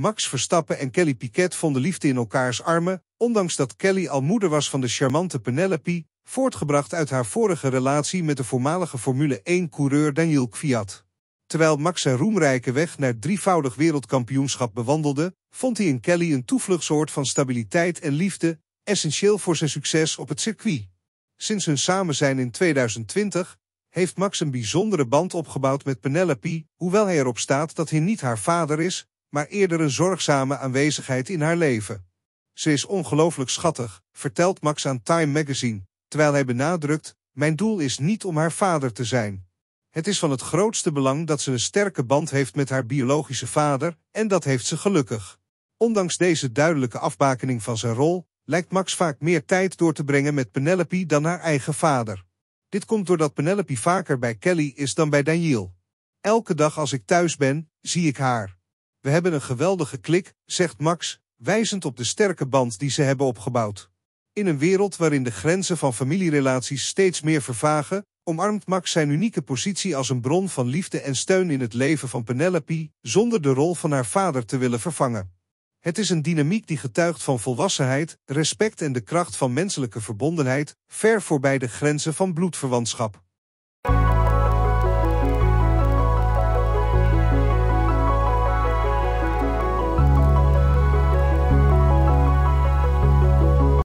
Max Verstappen en Kelly Piquet vonden liefde in elkaars armen, ondanks dat Kelly al moeder was van de charmante Penelope, voortgebracht uit haar vorige relatie met de voormalige Formule 1-coureur Daniel Kviat. Terwijl Max zijn roemrijke weg naar drievoudig wereldkampioenschap bewandelde, vond hij in Kelly een toevluchtsoord van stabiliteit en liefde, essentieel voor zijn succes op het circuit. Sinds hun samen zijn in 2020 heeft Max een bijzondere band opgebouwd met Penelope, hoewel hij erop staat dat hij niet haar vader is, maar eerder een zorgzame aanwezigheid in haar leven. Ze is ongelooflijk schattig, vertelt Max aan Time Magazine, terwijl hij benadrukt: Mijn doel is niet om haar vader te zijn. Het is van het grootste belang dat ze een sterke band heeft met haar biologische vader, en dat heeft ze gelukkig. Ondanks deze duidelijke afbakening van zijn rol, lijkt Max vaak meer tijd door te brengen met Penelope dan haar eigen vader. Dit komt doordat Penelope vaker bij Kelly is dan bij Daniel. Elke dag als ik thuis ben, zie ik haar. We hebben een geweldige klik, zegt Max, wijzend op de sterke band die ze hebben opgebouwd. In een wereld waarin de grenzen van familierelaties steeds meer vervagen, omarmt Max zijn unieke positie als een bron van liefde en steun in het leven van Penelope, zonder de rol van haar vader te willen vervangen. Het is een dynamiek die getuigt van volwassenheid, respect en de kracht van menselijke verbondenheid, ver voorbij de grenzen van bloedverwantschap.